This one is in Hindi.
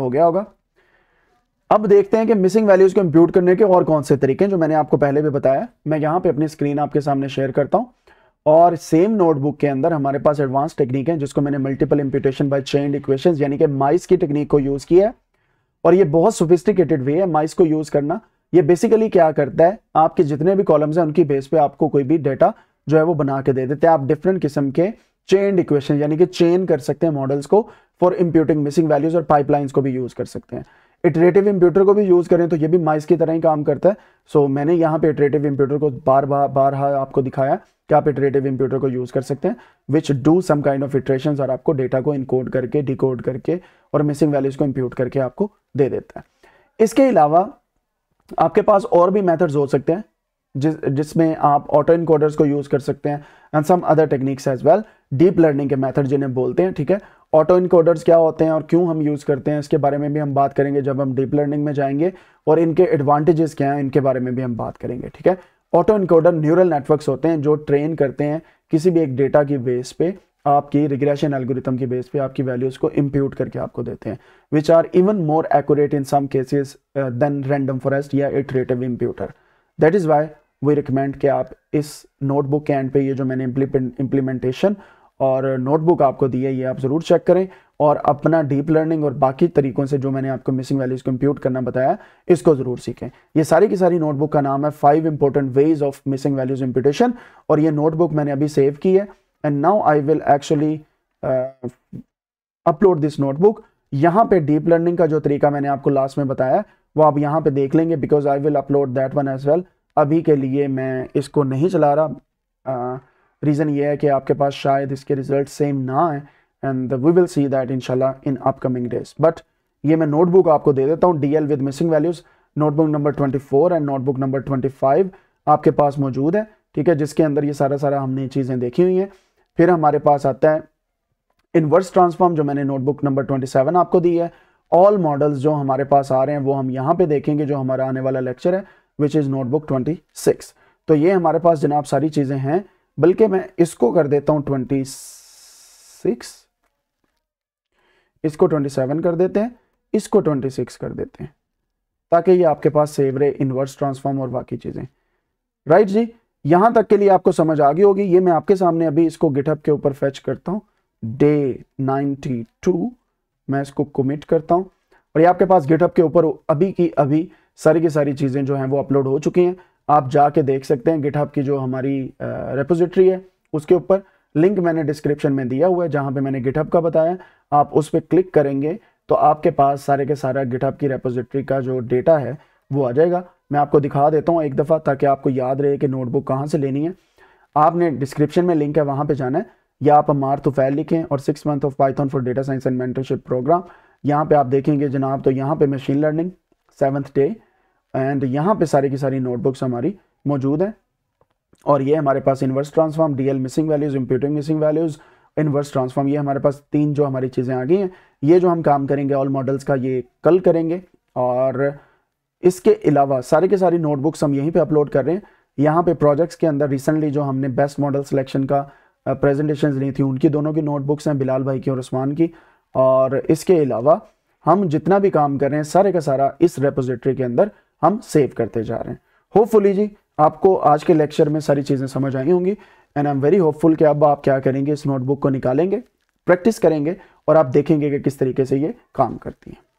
हो गया होगा अब देखते हैं कि मिसिंग वैल्यूज को इंप्यूट करने के और कौन से तरीके जो मैंने आपको पहले भी बताया मैं यहां पर अपनी स्क्रीन आपके सामने शेयर करता हूं और सेम नोटबुक के अंदर हमारे पास एडवांस टेक्निक है जिसको मैंने multiple imputation by chained equations यानी कि माइस की टेक्निक को यूज़ किया है और ये बहुत सोफिस्टिकेटेड वे है माइस को यूज़ करना ये बेसिकली क्या करता है आपके जितने भी कॉलम्स हैं उनकी बेस पे आपको कोई भी डेटा जो है वो बना के दे देते हैं आप डिफरेंट किस्म के चेन इक्वेशन यानी कि चेन कर सकते हैं मॉडल्स को फॉर इंप्यूटिंग मिसिंग वैल्यूज और पाइपलाइंस को भी यूज कर सकते हैं इटरेटिव इंप्यूटर को भी यूज़ करें तो ये भी माइस की तरह ही काम करता है सो so, मैंने यहाँ पे इटरेटिव इंप्यूटर को बार बार बार आपको दिखाया कि आप इटरेटिव इंप्यूटर को यूज़ कर सकते हैं which do some kind of iteration और आपको डेटा को इनकोड करके डिकोड करके और मिसिंग वैल्यूज को इम्प्यूट करके आपको दे देता है इसके अलावा आपके पास और भी मैथड्स हो सकते हैं जिस जिसमें आप ऑटो इनकोडर्स को यूज़ कर सकते हैं and some other techniques as well deep learning के मेथड जिन्हें बोलते हैं ठीक है ऑटो इनकोडर्स क्या होते हैं और क्यों हम यूज़ करते हैं इसके बारे में भी हम बात करेंगे जब हम डीप लर्निंग में जाएंगे और इनके एडवांटेजेस क्या हैं इनके बारे में भी हम बात करेंगे ठीक है ऑटो इनकोडर न्यूरल नेटवर्क्स होते हैं जो ट्रेन करते हैं किसी भी एक डेटा की बेस पे आपकी रिग्रेशन एल्गोरिथम की बेस पे आपकी वैल्यूज़ को इम्प्यूट करके आपको देते हैं which are even more accurate in some cases than random forest या iterative imputer that is why we recommend कि आप इस नोटबुक के एंड पे ये जो मैंने इम्प्लीमेंटेशन और नोटबुक आपको दी है ये आप ज़रूर चेक करें और अपना डीप लर्निंग और बाकी तरीकों से जो मैंने आपको मिसिंग वैल्यूज़ कंप्यूट करना बताया इसको ज़रूर सीखें ये सारी की सारी नोटबुक का नाम है five important ways of missing values imputation और ये नोटबुक मैंने अभी सेव की है and now I will actually upload this notebook यहाँ पे डीप लर्निंग का जो तरीका मैंने आपको लास्ट में बताया वो आप यहाँ पे देख लेंगे because I will upload that one as well अभी के लिए मैं इसको नहीं चला रहा रीज़न ये है कि आपके पास शायद इसके रिज़ल्ट सेम ना आए and we will see that इनशाला इन अपकमिंग डेज बट ये मैं नोटबुक आपको दे देता हूँ D L with missing values notebook number twenty four and notebook number twenty five आपके पास मौजूद है ठीक है जिसके अंदर ये सारा सारा हमने चीज़ें देखी हुई हैं फिर हमारे पास आता है इनवर्स ट्रांसफॉर्म जो मैंने नोटबुक नंबर ट्वेंटी सेवन आपको दी है ऑल मॉडल्स जो हमारे पास आ रहे हैं वो हम यहाँ पे देखेंगे जो हमारा आने वाला लेक्चर है which is notebook twenty six तो ये हमारे पास जनाब सारी चीज़ें हैं बल्कि मैं इसको कर देता हूँ ट्वेंटी सिक्स इसको ट्वेंटी सेवन कर देते हैं इसको ट्वेंटी सिक्स कर देते हैं ताकि ये आपके पास सेव रहे इन्वर्स ट्रांसफॉर्म और बाकी चीज़ें राइट जी यहाँ तक के लिए आपको समझ आ गई होगी ये मैं आपके सामने अभी इसको गिटअप के ऊपर फेच करता हूँ डे 92 मैं इसको कमिट करता हूँ और ये आपके पास गिटअप के ऊपर अभी की अभी सारी की सारी चीज़ें जो हैं वो अपलोड हो चुकी हैं आप जाके देख सकते हैं गिटहब की जो हमारी रेपोजिटरी है उसके ऊपर लिंक मैंने डिस्क्रिप्शन में दिया हुआ है जहाँ पे मैंने गिटहब का बताया आप उस पर क्लिक करेंगे तो आपके पास सारे के सारा गिटहब की रेपोजिटरी का जो डेटा है वो आ जाएगा मैं आपको दिखा देता हूँ एक दफ़ा ताकि आपको याद रहे कि नोटबुक कहाँ से लेनी है आपने डिस्क्रिप्शन में लिंक है वहाँ पर जाना है या आप अमार तुफैल लिखें और six month of python for data science and mentorship programme यहाँ पर आप देखेंगे जनाब तो यहाँ पर machine learning seventh day and यहाँ पे सारी की सारी नोटबुक्स हमारी मौजूद हैं और ये हमारे पास inverse transform DL missing values imputing missing values inverse transform ये हमारे पास तीन जो हमारी चीज़ें आ गई हैं ये जो हम काम करेंगे ऑल मॉडल्स का ये कल करेंगे और इसके अलावा सारे के सारी नोटबुक्स हम यहीं पर अपलोड कर रहे हैं यहाँ पे प्रोजेक्ट्स के अंदर रिसेंटली जो हमने बेस्ट मॉडल सिलेक्शन का प्रेजेंटेशन ली थी उनकी दोनों की नोटबुक्स हैं बिलाल भाई की और उस्मान की और इसके अलावा हम जितना भी काम कर रहे हैं सारे का सारा इस रेपोजिटरी के अंदर हम सेव करते जा रहे हैं होपफुली जी आपको आज के लेक्चर में सारी चीज़ें समझ आई होंगी and I am very hopeful कि अब आप क्या करेंगे इस नोटबुक को निकालेंगे प्रैक्टिस करेंगे और आप देखेंगे कि किस तरीके से ये काम करती हैं